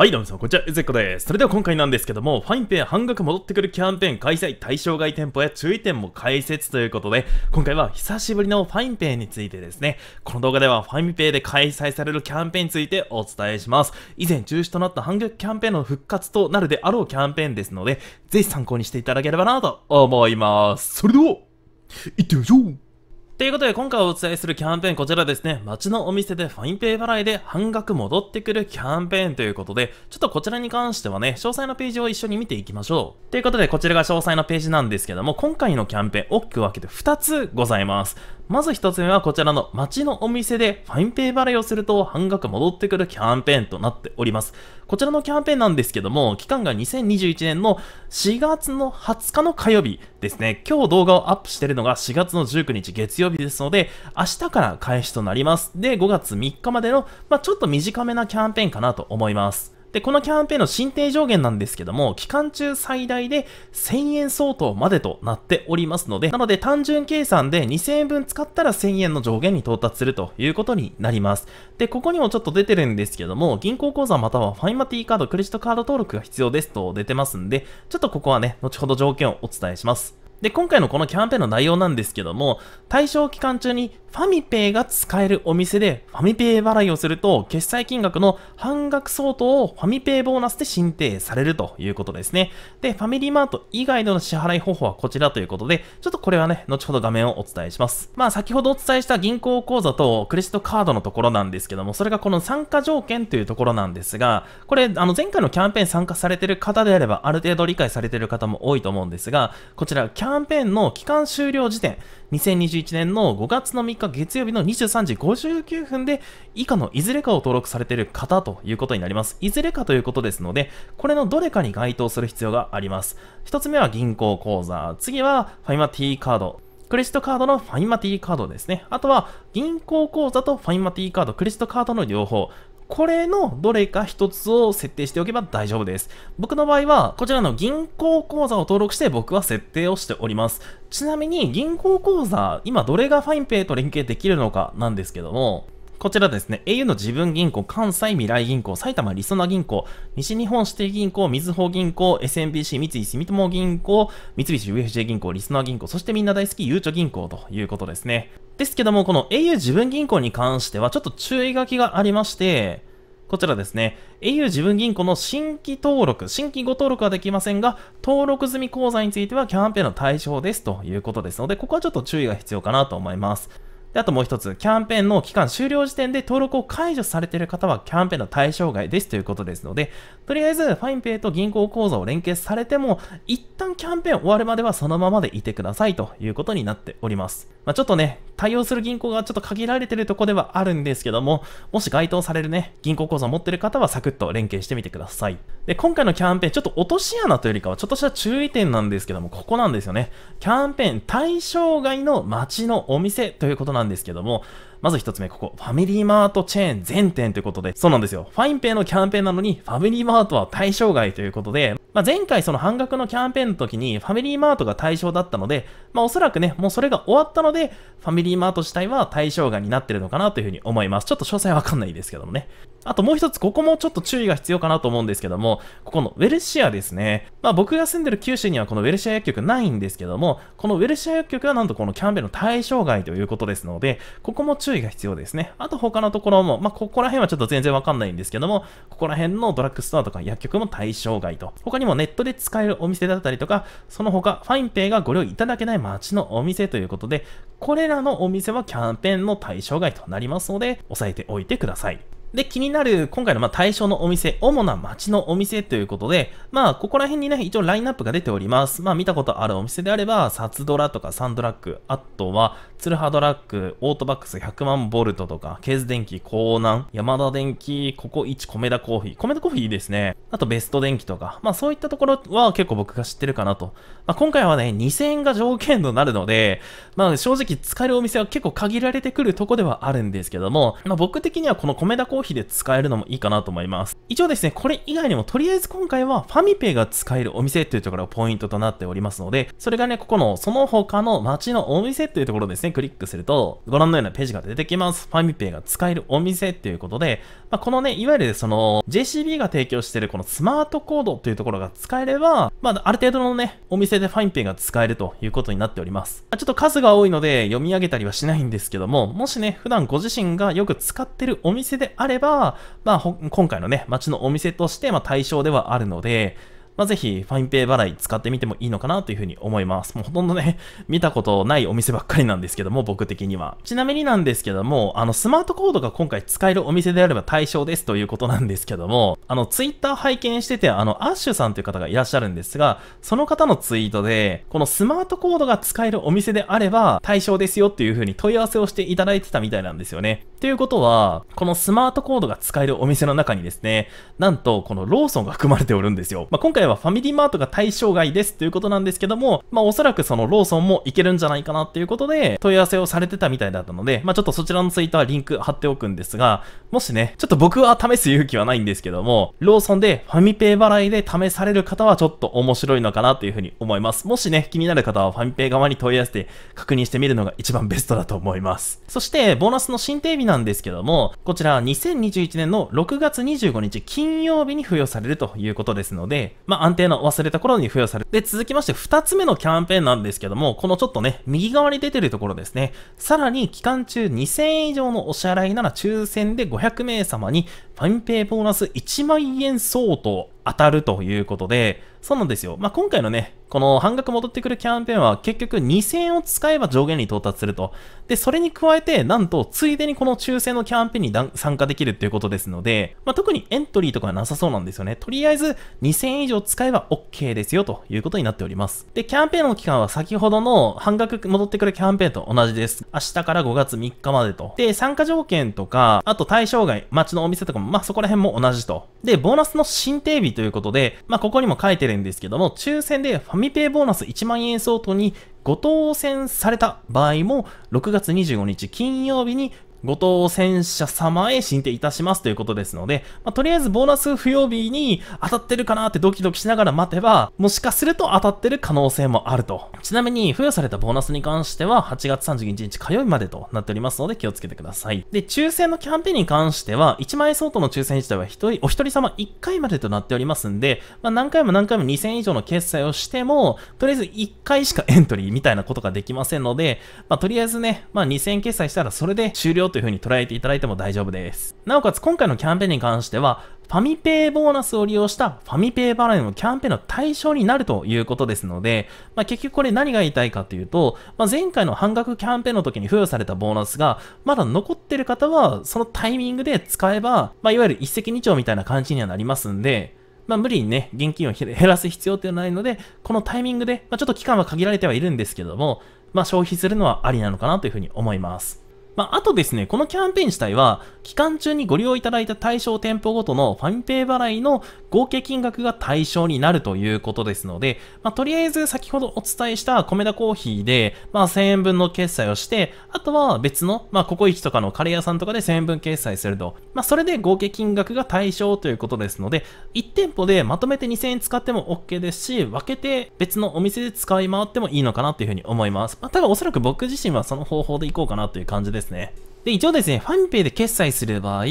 はい、どうもさん、こんにちは、うぜっこです。それでは今回なんですけども、ファインペイ半額戻ってくるキャンペーン開催、対象外店舗や注意点も解説ということで、今回は久しぶりのファインペイについてですね、この動画ではファインペイで開催されるキャンペーンについてお伝えします。以前中止となった半額キャンペーンの復活となるであろうキャンペーンですので、ぜひ参考にしていただければなと思います。それでは、行ってみましょうということで今回お伝えするキャンペーンこちらですね、街のお店でファインペイ払いで半額戻ってくるキャンペーンということで、ちょっとこちらに関してはね、詳細のページを一緒に見ていきましょう。ということでこちらが詳細のページなんですけども、今回のキャンペーン大きく分けて2つございます。まず一つ目はこちらの街のお店でファインペイ払いをすると半額戻ってくるキャンペーンとなっております。こちらのキャンペーンなんですけども、期間が2021年の4月の20日の火曜日ですね。今日動画をアップしているのが4月の19日月曜日ですので、明日から開始となります。で、5月3日までの、まあ、ちょっと短めなキャンペーンかなと思います。で、このキャンペーンの新定上限なんですけども、期間中最大で1000円相当までとなっておりますので、なので単純計算で2000円分使ったら1000円の上限に到達するということになります。で、ここにもちょっと出てるんですけども、銀行口座またはファイマティカード、クレジットカード登録が必要ですと出てますんで、ちょっとここはね、後ほど条件をお伝えします。で、今回のこのキャンペーンの内容なんですけども、対象期間中にファミペイが使えるお店でファミペイ払いをすると、決済金額の半額相当をファミペイボーナスで申請されるということですね。で、ファミリーマート以外での支払い方法はこちらということで、ちょっとこれはね、後ほど画面をお伝えします。まあ、先ほどお伝えした銀行口座とクレジットカードのところなんですけども、それがこの参加条件というところなんですが、これ、あの、前回のキャンペーン参加されてる方であれば、ある程度理解されてる方も多いと思うんですが、こちら、キャャンペーンの期間終了時点、2021年の5月の3日月曜日の23時59分で以下のいずれかを登録されている方ということになります。いずれかということですので、これのどれかに該当する必要があります。一つ目は銀行口座、次はファイマティーカード、クレジットカードのファインマティカードですね。あとは銀行口座とファインマティカード、クレジットカードの両方。これのどれか一つを設定しておけば大丈夫です。僕の場合は、こちらの銀行口座を登録して僕は設定をしております。ちなみに銀行口座、今どれがファインペイと連携できるのかなんですけども、こちらですね、au の自分銀行、関西未来銀行、埼玉りそな銀行、西日本指定銀行、みずほ銀行、SMBC 三井住友銀行、三菱 UFJ 銀行、りそな銀行、そしてみんな大好きゆうちょ銀行ということですね。ですけども、この au 自分銀行に関してはちょっと注意書きがありまして、こちらですね、au 自分銀行の新規登録、新規ご登録はできませんが、登録済み口座についてはキャンペーンの対象ですということですので、ここはちょっと注意が必要かなと思います。であともう一つ、キャンペーンの期間終了時点で登録を解除されている方はキャンペーンの対象外ですということですので、とりあえずファインペイと銀行口座を連携されても、一旦キャンペーン終わるまではそのままでいてくださいということになっております。まあ、ちょっとね、対応する銀行がちょっと限られてるとこではあるんですけども、もし該当されるね、銀行口座を持ってる方はサクッと連携してみてください。で、今回のキャンペーン、ちょっと落とし穴というよりかは、ちょっとした注意点なんですけども、ここなんですよね。キャンペーン対象外の街のお店ということなんなんですけども、まず一つ目、ここ、ファミリーマートチェーン全店ということで、そうなんですよ。ファインペイのキャンペーンなのに、ファミリーマートは対象外ということで、まあ、前回その半額のキャンペーンの時にファミリーマートが対象だったので、まあ、おそらくね、もうそれが終わったので、ファミリーマート自体は対象外になってるのかなというふうに思います。ちょっと詳細わかんないですけどもね。あともう一つ、ここもちょっと注意が必要かなと思うんですけども、ここのウェルシアですね。まあ僕が住んでる九州にはこのウェルシア薬局ないんですけども、このウェルシア薬局はなんとこのキャンペーンの対象外ということですので、ここも注注意が必要ですね。あと他のところも、まあ、ここら辺はちょっと全然わかんないんですけども、ここら辺のドラッグストアとか薬局も対象外と。他にもネットで使えるお店だったりとか、その他、ファインペイがご利用いただけない街のお店ということで、これらのお店はキャンペーンの対象外となりますので、押さえておいてください。で、気になる今回のま対象のお店、主な街のお店ということで、まあ、ここら辺にね、一応ラインナップが出ております。まあ、見たことあるお店であれば、サツドラとかサンドラッグ、あとは、ツルハドラッグ、オートバックス100万ボルトとか、ケーズ電機、江南、山田電機、ここ1、米田コーヒー。米田コーヒーいいですね。あと、ベスト電機とか、まあ、そういったところは結構僕が知ってるかなと。まあ、今回はね、2000円が条件となるので、まあ、正直使えるお店は結構限られてくるとこではあるんですけども、まあ、僕的にはこの米田コーヒー公費で使えるのもいいかなと思います。一応ですね、これ以外にもとりあえず今回はファミペイが使えるお店というところがポイントとなっておりますので、それがね、ここのその他の街のお店というところですね、クリックすると、ご覧のようなページが出てきます。ファミペイが使えるお店ということで、まあ、このね、いわゆるその JCB が提供しているこのスマートコードというところが使えれば、まあ、ある程度のね、お店でファミペイが使えるということになっております。まちょっと数が多いので読み上げたりはしないんですけども、もしね、普段ご自身がよく使ってるお店であれば、まあ、今回のね、街のお店として、ま対象ではあるので、まあ、ぜひ、ファインペイ払い使ってみてもいいのかなというふうに思います。もうほとんどね、見たことないお店ばっかりなんですけども、僕的には。ちなみになんですけども、あの、スマートコードが今回使えるお店であれば対象ですということなんですけども、あの、ツイッター拝見してて、あの、アッシュさんという方がいらっしゃるんですが、その方のツイートで、このスマートコードが使えるお店であれば対象ですよっていうふうに問い合わせをしていただいてたみたいなんですよね。ということは、このスマートコードが使えるお店の中にですね、なんと、このローソンが含まれておるんですよ。まあ、今回はファミリーマートが対象外ですということなんですけども、まあおそらくそのローソンもいけるんじゃないかなっていうことで問い合わせをされてたみたいだったので、まあちょっとそちらのツイートはリンク貼っておくんですが、もしね、ちょっと僕は試す勇気はないんですけども、ローソンでファミペイ払いで試される方はちょっと面白いのかなというふうに思います。もしね、気になる方はファミペイ側に問い合わせて確認してみるのが一番ベストだと思います。そして、ボーナスの新定日なんですけども、こちら2021年の6月25日金曜日に付与されるということですので、ま安定の忘れた頃に付与される。で、続きまして2つ目のキャンペーンなんですけども、このちょっとね、右側に出てるところですね。さらに、期間中2000円以上のお支払いなら抽選で500名様に、ファインペイボーナス1万円相当当たるということで、そうなんですよ。まあ、今回のね、この半額戻ってくるキャンペーンは結局2000円を使えば上限に到達すると。で、それに加えて、なんと、ついでにこの抽選のキャンペーンに参加できるっていうことですので、まあ、特にエントリーとかはなさそうなんですよね。とりあえず、2000円以上使えば OK ですよということになっております。で、キャンペーンの期間は先ほどの半額戻ってくるキャンペーンと同じです。明日から5月3日までと。で、参加条件とか、あと対象外、街のお店とかも、まあ、そこら辺も同じと。で、ボーナスの新請日ということで、まあ、ここにも書いてるんですけども、抽選でファミペイボーナス1万円相当にご当選された場合も、6月25日金曜日にご当選者様へ進呈いたしますということですので、まあ、とりあえずボーナス付与日に当たってるかなってドキドキしながら待てば、もしかすると当たってる可能性もあると。ちなみに、付与されたボーナスに関しては、8月31日火曜日までとなっておりますので、気をつけてください。で、抽選のキャンペーンに関しては、1万円相当の抽選自体は1人、お一人様1回までとなっておりますんで、まあ、何回も何回も2000円以上の決済をしても、とりあえず1回しかエントリーみたいなことができませんので、まあ、とりあえずね、まあ、2000円決済したらそれで終了という風に捉えていただいても大丈夫です。なおかつ今回のキャンペーンに関しては、ファミペイボーナスを利用したファミペイ払いのキャンペーンの対象になるということですので、まあ、結局これ何が言いたいかというと、まあ、前回の半額キャンペーンの時に付与されたボーナスが、まだ残ってる方は、そのタイミングで使えば、まあ、いわゆる一石二鳥みたいな感じにはなりますんで、まあ、無理にね、現金を減らす必要っていうのはないので、このタイミングで、まあ、ちょっと期間は限られてはいるんですけども、まあ、消費するのはありなのかなというふうに思います。まあ、あとですね、このキャンペーン自体は、期間中にご利用いただいた対象店舗ごとのファミペイ払いの合計金額が対象になるということですので、まあ、とりあえず先ほどお伝えした米田コーヒーで、まあ、1000円分の決済をして、あとは別の、まあ、ココイチとかのカレー屋さんとかで1000円分決済すると。まあ、それで合計金額が対象ということですので、1店舗でまとめて2000円使っても OK ですし、分けて別のお店で使い回ってもいいのかなというふうに思います。まあ、ただおそらく僕自身はその方法でいこうかなという感じですですね。で、一応ですね、ファミペイで決済する場合、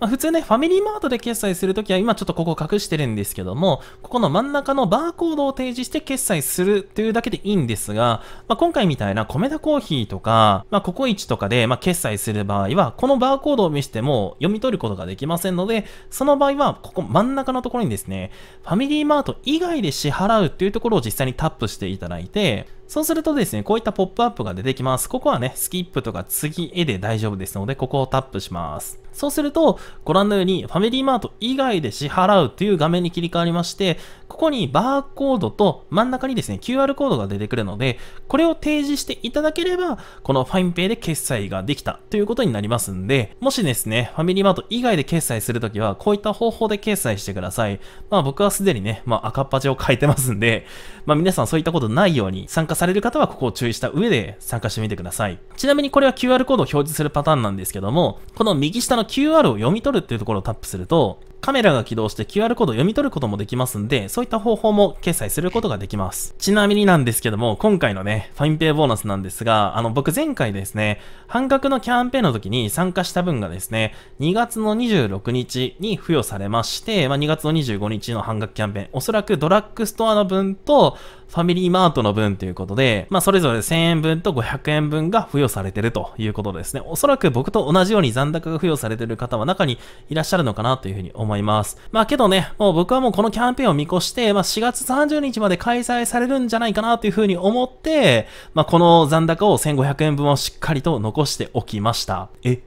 まあ、普通ね、ファミリーマートで決済するときは、今ちょっとここ隠してるんですけども、ここの真ん中のバーコードを提示して決済するというだけでいいんですが、まあ、今回みたいな米田コーヒーとか、まあ、ココイチとかで、ま決済する場合は、このバーコードを見せても読み取ることができませんので、その場合は、ここ真ん中のところにですね、ファミリーマート以外で支払うっていうところを実際にタップしていただいて、そうするとですね、こういったポップアップが出てきます。ここはね、スキップとか次へで大丈夫ですので、ここをタップします。そうすると、ご覧のように、ファミリーマート以外で支払うという画面に切り替わりまして、ここにバーコードと真ん中にですね、QR コードが出てくるので、これを提示していただければ、このファインペイで決済ができたということになりますんで、もしですね、ファミリーマート以外で決済するときは、こういった方法で決済してください。まあ僕はすでにね、まあ赤っ端を書いてますんで、まあ皆さんそういったことないように参加さされる方はここを注意した上で参加してみてください。ちなみにこれは QR コードを表示するパターンなんですけども、この右下の QR を読み取るっていうところをタップすると、カメラが起動して QR コードを読み取ることもできますんで、そういった方法も掲載することができます。ちなみになんですけども、今回のね、ファインペイボーナスなんですが、あの、僕前回ですね、半額のキャンペーンの時に参加した分がですね、2月の26日に付与されまして、まあ、2月の25日の半額キャンペーン、おそらくドラッグストアの分と、ファミリーマートの分ということで、まあ、それぞれ1000円分と500円分が付与されてるということですね。おそらく僕と同じように残高が付与されてる方は中にいらっしゃるのかなというふうに思います。思います。まあけどね、もう僕はもうこのキャンペーンを見越して、まあ4月30日まで開催されるんじゃないかなというふうに思って、まあこの残高を1500円分をしっかりと残しておきました。え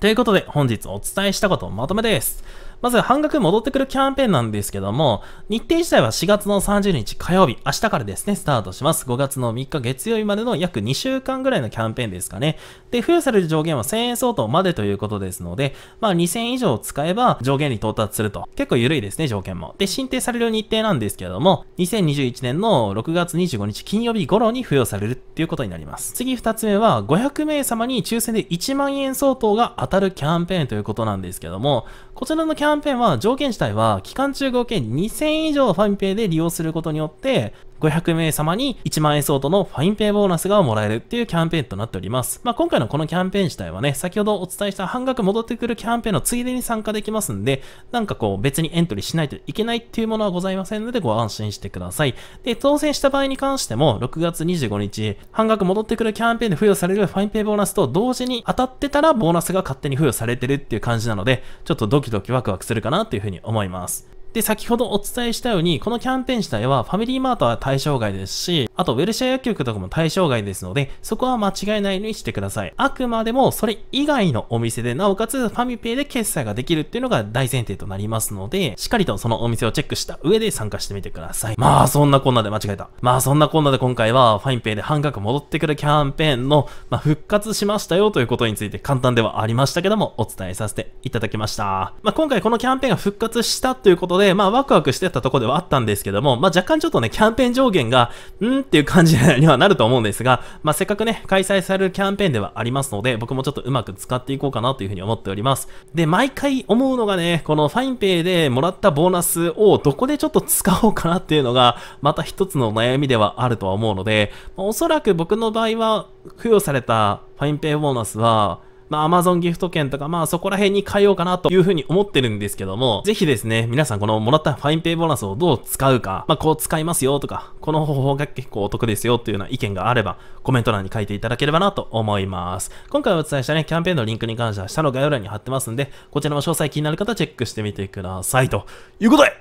ということで本日お伝えしたことまとめです。まず半額戻ってくるキャンペーンなんですけども、日程自体は4月の30日火曜日、明日からですね、スタートします。5月の3日月曜日までの約2週間ぐらいのキャンペーンですかね。で、付与される上限は1000円相当までということですので、まあ2000以上使えば上限に到達すると。結構緩いですね、条件も。で、申請される日程なんですけども、2021年の6月25日金曜日頃に付与されるっていうことになります。次2つ目は、500名様に抽選で1万円相当が当たるキャンペーンということなんですけども、こちらのキャンャンペンは条件自体は期間中合計2000以上ファミペイで利用することによって500名様に1万円相当のファインペイボーナスがもらえるっていうキャンペーンとなっております。まあ、今回のこのキャンペーン自体はね、先ほどお伝えした半額戻ってくるキャンペーンのついでに参加できますんで、なんかこう別にエントリーしないといけないっていうものはございませんのでご安心してください。で、当選した場合に関しても、6月25日、半額戻ってくるキャンペーンで付与されるファインペイボーナスと同時に当たってたらボーナスが勝手に付与されてるっていう感じなので、ちょっとドキドキワクワクするかなというふうに思います。で、先ほどお伝えしたように、このキャンペーン自体はファミリーマートは対象外ですし、あと、ウェルシア薬局とかも対象外ですので、そこは間違いないようにしてください。あくまでも、それ以外のお店で、なおかつ、ファミペイで決済ができるっていうのが大前提となりますので、しっかりとそのお店をチェックした上で参加してみてください。まあ、そんなこんなで間違えた。まあ、そんなこんなで今回は、ファミペイで半額戻ってくるキャンペーンの、まあ、復活しましたよということについて簡単ではありましたけども、お伝えさせていただきました。まあ、今回このキャンペーンが復活したということで、まあ、ワクワクしてたとこではあったんですけども、まあ、若干ちょっとね、キャンペーン上限が、んっていう感じにはなると思うんですが、まあ、せっかくね、開催されるキャンペーンではありますので、僕もちょっとうまく使っていこうかなというふうに思っております。で、毎回思うのがね、このファインペイでもらったボーナスをどこでちょっと使おうかなっていうのが、また一つの悩みではあるとは思うので、まあ、おそらく僕の場合は、付与されたファインペイボーナスは、まあ、アマゾンギフト券とか、まあ、そこら辺に変えようかなというふうに思ってるんですけども、ぜひですね、皆さんこのもらったファインペイボーナスをどう使うか、まあ、こう使いますよとか、この方法が結構お得ですよというような意見があれば、コメント欄に書いていただければなと思います。今回お伝えしたね、キャンペーンのリンクに関しては下の概要欄に貼ってますんで、こちらも詳細気になる方チェックしてみてください。ということで、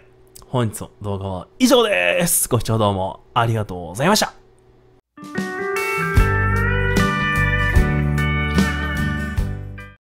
本日の動画は以上です。ご視聴どうもありがとうございました。